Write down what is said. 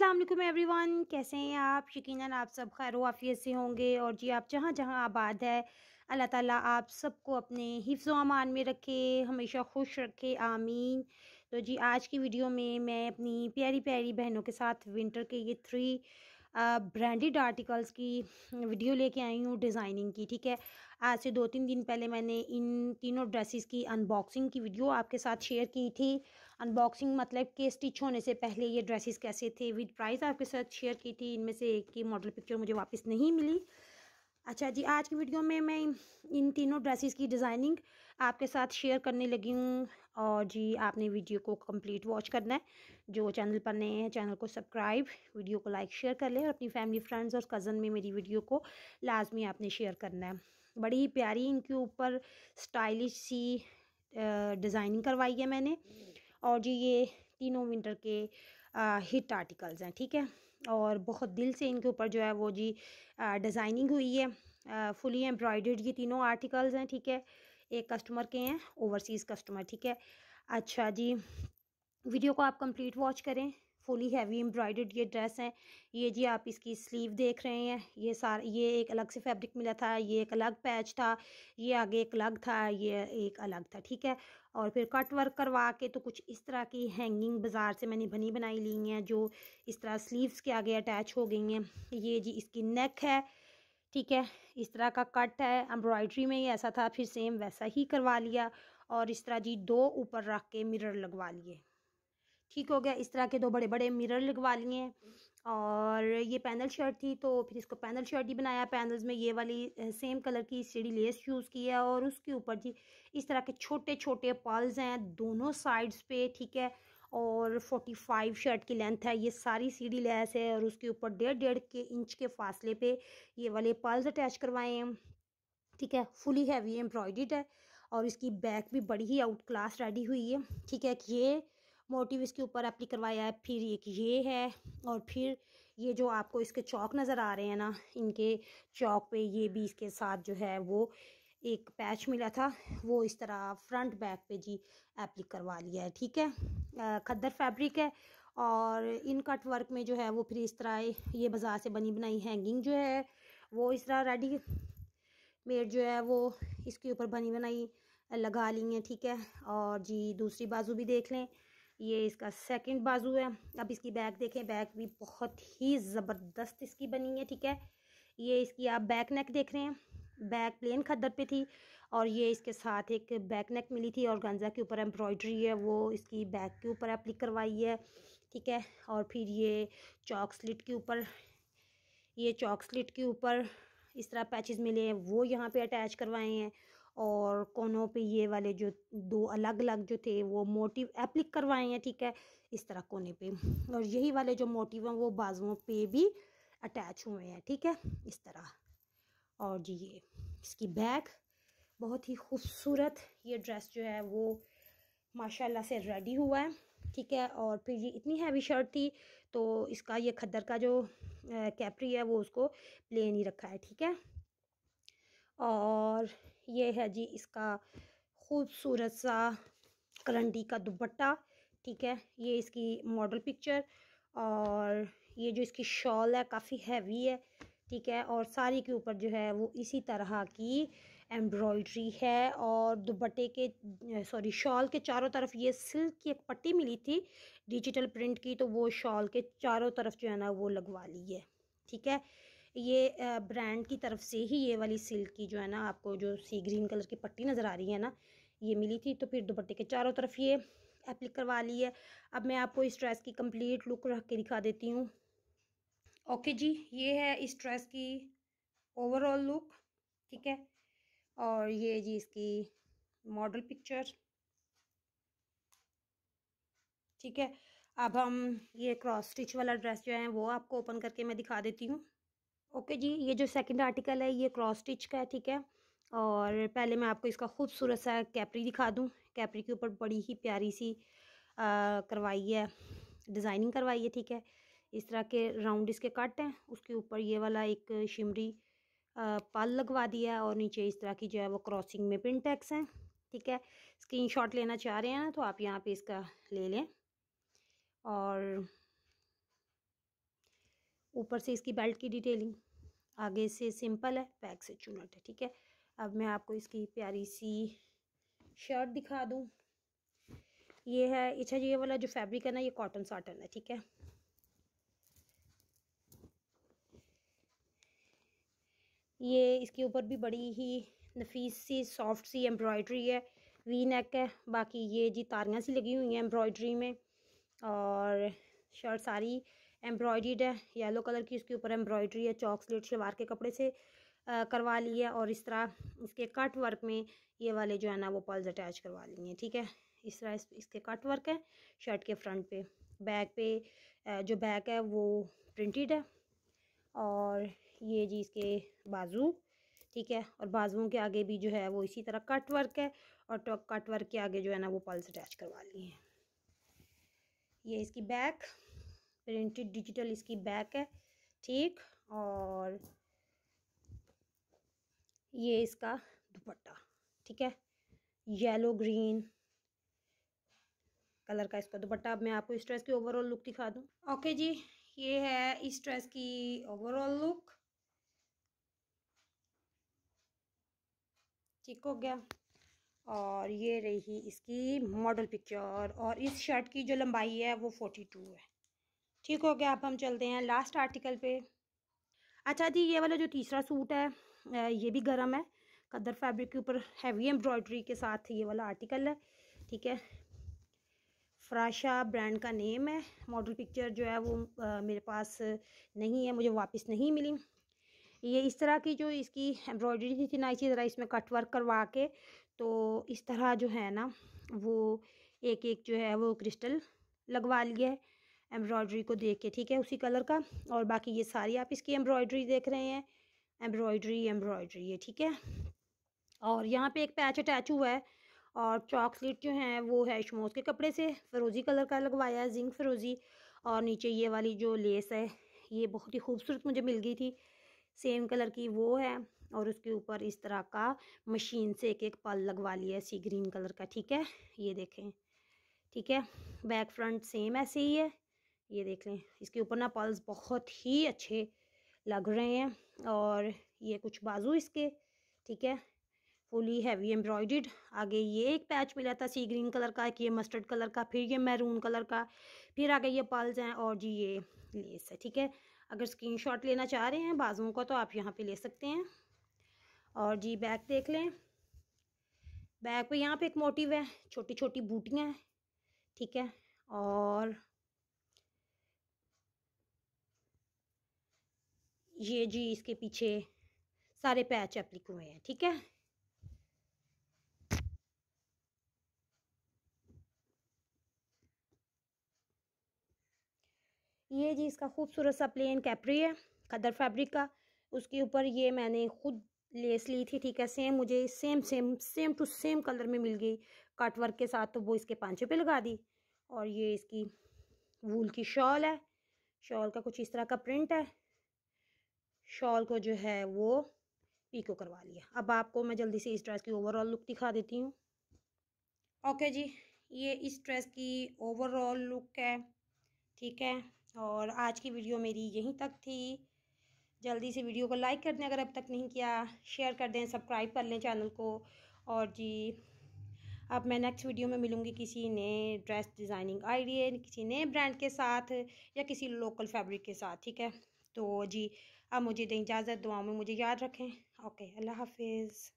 अल्लाम एवरीवन कैसे हैं आप यकीनन आप सब खैर वाफ़ियत से होंगे और जी आप जहाँ जहाँ आबाद है अल्लाह ताला आप सबको अपने हिफ्ज़ अमान में रखे हमेशा खुश रखे आमीन तो जी आज की वीडियो में मैं अपनी प्यारी प्यारी बहनों के साथ विंटर के ये थ्री ब्रांडेड आर्टिकल्स की वीडियो लेके आई हूँ डिज़ाइनिंग की ठीक है आज से दो तीन दिन पहले मैंने इन तीनों ड्रेसिस की अनबॉक्सिंग की वीडियो आपके साथ शेयर की थी अनबॉक्सिंग मतलब कि स्टिच होने से पहले ये ड्रेसेस कैसे थे विद प्राइस आपके साथ शेयर की थी इनमें से एक की मॉडल पिक्चर मुझे वापस नहीं मिली अच्छा जी आज की वीडियो में मैं इन तीनों ड्रेसेस की डिज़ाइनिंग आपके साथ शेयर करने लगी हूँ और जी आपने वीडियो को कंप्लीट वॉच करना है जो चैनल पर नए हैं चैनल को सब्सक्राइब वीडियो को लाइक शेयर कर लें और अपनी फैमिली फ्रेंड्स और कज़न में मेरी वीडियो को लाजमी आपने शेयर करना है बड़ी ही प्यारी इनके ऊपर स्टाइलिश सी डिज़ाइनिंग करवाई है मैंने और जी ये तीनों विंटर के हिट आर्टिकल्स हैं ठीक है और बहुत दिल से इनके ऊपर जो है वो जी डिज़ाइनिंग हुई है फुली एम्ब्रॉयडर्ड ये तीनों आर्टिकल्स हैं ठीक है एक कस्टमर के हैं ओवरसीज़ कस्टमर ठीक है अच्छा जी वीडियो को आप कंप्लीट वॉच करें फुली हैवी एम्ब्रॉयडर्ड ये ड्रेस है ये जी आप इसकी स्लीव देख रहे हैं ये सारा ये एक अलग से फैब्रिक मिला था ये एक अलग पैच था ये आगे एक अलग था ये एक अलग था ठीक है और फिर कट वर्क करवा के तो कुछ इस तरह की हैंगिंग बाज़ार से मैंने बनी बनाई ली हैं जो इस तरह स्लीव्स के आगे अटैच हो गई हैं ये जी इसकी नेक है ठीक है इस तरह का कट है एम्ब्रॉयड्री में ही ऐसा था फिर सेम वैसा ही करवा लिया और इस तरह जी दो ऊपर रख के मिरर लगवा लिए ठीक हो गया इस तरह के दो बड़े बड़े मिरर लगवा लिए और ये पैनल शर्ट थी तो फिर इसको पैनल शर्ट ही बनाया पैनल्स में ये वाली सेम कलर की सीढ़ी लेस यूज़ की है और उसके ऊपर जी इस तरह के छोटे छोटे पॉल्स हैं दोनों साइड्स पे ठीक है और 45 शर्ट की लेंथ है ये सारी सीढ़ी लेस है और उसके ऊपर डेढ़ डेढ़ के इंच के फासले पे ये वाले पॉल्स अटैच करवाए हैं ठीक है फुली हैवी एम्ब्रॉयड है और इसकी बैक भी बड़ी ही आउट क्लास रेडी हुई है ठीक है ये मोटिव इसके ऊपर एप्ली करवाया है फिर एक ये है और फिर ये जो आपको इसके चौक नज़र आ रहे हैं ना इनके चौक पे ये भी इसके साथ जो है वो एक पैच मिला था वो इस तरह फ्रंट बैक पे जी एप्लिक करवा लिया है ठीक है खद्दर फैब्रिक है और इन कट वर्क में जो है वो फिर इस तरह ये बाज़ार से बनी बनाई हैंगिंग जो है वो इस तरह रेडी मेड जो है वो इसके ऊपर बनी बनाई लगा ली है ठीक है और जी दूसरी बाजू भी देख लें ये इसका सेकंड बाजू है अब इसकी बैक देखें बैक भी बहुत ही ज़बरदस्त इसकी बनी है ठीक है ये इसकी आप बैक नेक देख रहे हैं बैक प्लेन खद्दर पे थी और ये इसके साथ एक बैक नेक मिली थी और गंजा के ऊपर एम्ब्रॉयडरी है वो इसकी बैक के ऊपर अप्लिक करवाई है ठीक है और फिर ये चौक स्लिट के ऊपर ये चौक स्लिट के ऊपर इस तरह पैचेस मिले हैं वो यहाँ पे अटैच करवाए हैं और कोनों पे ये वाले जो दो अलग अलग जो थे वो मोटिव एप्लिक करवाए हैं ठीक है इस तरह कोने पे और यही वाले जो मोटिव हैं वो बाजुओं पे भी अटैच हुए हैं ठीक है इस तरह और जी ये इसकी बैग बहुत ही खूबसूरत ये ड्रेस जो है वो माशाल्लाह से रेडी हुआ है ठीक है और फिर ये इतनी हैवी शर्ट थी तो इसका ये खद्दर का जो कैपरी है वो उसको प्लेन ही रखा है ठीक है और ये है जी इसका खूबसूरत सा करंडी का दुपट्टा ठीक है ये इसकी मॉडल पिक्चर और ये जो इसकी शॉल है काफ़ी हैवी है ठीक है और साड़ी के ऊपर जो है वो इसी तरह की एम्ब्रॉयड्री है और दुपट्टे के सॉरी शॉल के चारों तरफ ये सिल्क की एक पट्टी मिली थी डिजिटल प्रिंट की तो वो शॉल के चारों तरफ जो है ना वो लगवा ली है ठीक है ये ब्रांड की तरफ से ही ये वाली सिल्क की जो है ना आपको जो सी ग्रीन कलर की पट्टी नज़र आ रही है ना ये मिली थी तो फिर दुपट्टे के चारों तरफ ये एप्लिक करवा ली है अब मैं आपको इस ड्रेस की कंप्लीट लुक रख के दिखा देती हूँ ओके जी ये है इस ड्रेस की ओवरऑल लुक ठीक है और ये जी इसकी मॉडल पिक्चर ठीक है अब हम ये क्रॉस स्टिच वाला ड्रेस जो है वो आपको ओपन करके मैं दिखा देती हूँ ओके जी ये जो सेकंड आर्टिकल है ये क्रॉस स्टिच का है ठीक है और पहले मैं आपको इसका खूबसूरत सा कैपरी दिखा दूँ कैपरी के ऊपर बड़ी ही प्यारी सी करवाई है डिज़ाइनिंग करवाई है ठीक है इस तरह के राउंड इसके कट हैं उसके ऊपर ये वाला एक शिमरी पाल लगवा दिया है और नीचे इस तरह की जो है वो क्रॉसिंग में पिन टैक्स हैं ठीक है स्क्रीनशॉट लेना चाह रहे हैं ना तो आप यहाँ पे इसका ले लें और ऊपर से इसकी बेल्ट की डिटेलिंग आगे से सिंपल है बैक से चुनट है ठीक है अब मैं आपको इसकी प्यारी सी शर्ट दिखा दूँ ये है अच्छा ये वाला जो फैब्रिक है ना ये कॉटन साटन है ठीक है ये इसके ऊपर भी बड़ी ही नफीस सी सॉफ्ट सी एम्ब्रॉयडरी है वी नेक है बाकी ये जी तारियाँ सी लगी हुई हैं एम्ब्रॉयड्री में और शर्ट सारी एम्ब्रॉयडीड है येलो कलर की इसके ऊपर एम्ब्रॉयडरी है चौक स्लेट शलवार के कपड़े से आ, करवा ली है और इस तरह इसके कट वर्क में ये वाले जो है ना वो पल्स अटैच करवा लिए हैं ठीक है इस तरह इस, इसके कट वर्क है शर्ट के फ्रंट पे बैक पे जो बैक है वो प्रिंटेड है और ये जी इसके बाजू ठीक है और बाजुओं के आगे भी जो है वो इसी तरह कट वर्क है और कट वर्क के आगे जो है ना वो पल्स अटैच करवा लिए हैं ये इसकी बैक प्रिंटेड डिजिटल इसकी बैक है ठीक और ये इसका दुपट्टा ठीक है येलो ग्रीन कलर का इसका दुपट्टा अब मैं आपको इस ड्रेस की ओवरऑल लुक दिखा दूँ ओके जी ये है इस ड्रेस की ओवरऑल लुक ठीक हो गया और ये रही इसकी मॉडल पिक्चर और इस शर्ट की जो लंबाई है वो फोर्टी टू है ठीक हो गया अब हम चलते हैं लास्ट आर्टिकल पे अच्छा जी ये वाला जो तीसरा सूट है ये भी गर्म है कदर फैब्रिक के ऊपर हैवी एम्ब्रॉयडरी के साथ ये वाला आर्टिकल है ठीक है फ्राशा ब्रांड का नेम है मॉडल पिक्चर जो है वो मेरे पास नहीं है मुझे वापस नहीं मिली ये इस तरह की जो इसकी एम्ब्रॉयडरी थी, थी ना इसी तरह इसमें कट वर्क करवा के तो इस तरह जो है ना वो एक एक जो है वो क्रिस्टल लगवा लिया है एम्ब्रॉयड्री को देख के ठीक है उसी कलर का और बाकी ये सारी आप इसकी एम्ब्रॉयड्री देख रहे हैं एम्ब्रॉयड्री एम्ब्रॉयड्री ये ठीक है और यहाँ पे एक पैच अटैच हुआ है और चॉकलेट जो है वो है शमोस के कपड़े से फरोज़ी कलर का लगवाया है जिंक फिरोज़ी और नीचे ये वाली जो लेस है ये बहुत ही खूबसूरत मुझे मिल गई थी सेम कलर की वो है और उसके ऊपर इस तरह का मशीन से एक एक पल लगवा लिया है सी ग्रीन कलर का ठीक है ये देखें ठीक है बैक फ्रंट सेम ऐसे ही है ये देख लें इसके ऊपर ना पल्स बहुत ही अच्छे लग रहे हैं और ये कुछ बाजू इसके ठीक है फुली हैवी एम्ब्रॉयड आगे ये एक पैच मिला था सी ग्रीन कलर का एक ये मस्टर्ड कलर का फिर ये मैरून कलर का फिर आगे ये पल्स हैं और जी ये लेस है ठीक है अगर शॉट लेना चाह रहे हैं बाजुओं का तो आप यहाँ पे ले सकते हैं और जी बैक देख लें बैक पे यहाँ पे एक मोटिव है छोटी छोटी बूटियाँ हैं ठीक है और ये जी इसके पीछे सारे पैच एप्लिक हुए हैं ठीक है ये जी इसका खूबसूरत सा प्लेन कैपरी है खदर फैब्रिक का उसके ऊपर ये मैंने खुद लेस ली थी ठीक है सेम मुझे same same same to same colour में मिल गई कट वर्क के साथ तो वो इसके पांचे पे लगा दी और ये इसकी वूल की शॉल है शॉल का कुछ इस तरह का प्रिंट है शॉल को जो है वो पीको करवा लिया अब आपको मैं जल्दी से इस ड्रेस की ओवरऑल लुक दिखा देती हूँ ओके जी ये इस ड्रेस की ओवरऑल लुक है ठीक है और आज की वीडियो मेरी यहीं तक थी जल्दी से वीडियो को लाइक कर दें अगर अब तक नहीं किया शेयर कर दें सब्सक्राइब कर लें चैनल को और जी अब मैं नेक्स्ट वीडियो में मिलूँगी किसी नए ड्रेस डिज़ाइनिंग आइडिया किसी नए ब्रांड के साथ या किसी लोकल फैब्रिक के साथ ठीक है तो जी अब मुझे दें इजाज़त दुआ में मुझे याद रखें ओके अल्लाह हाफिज़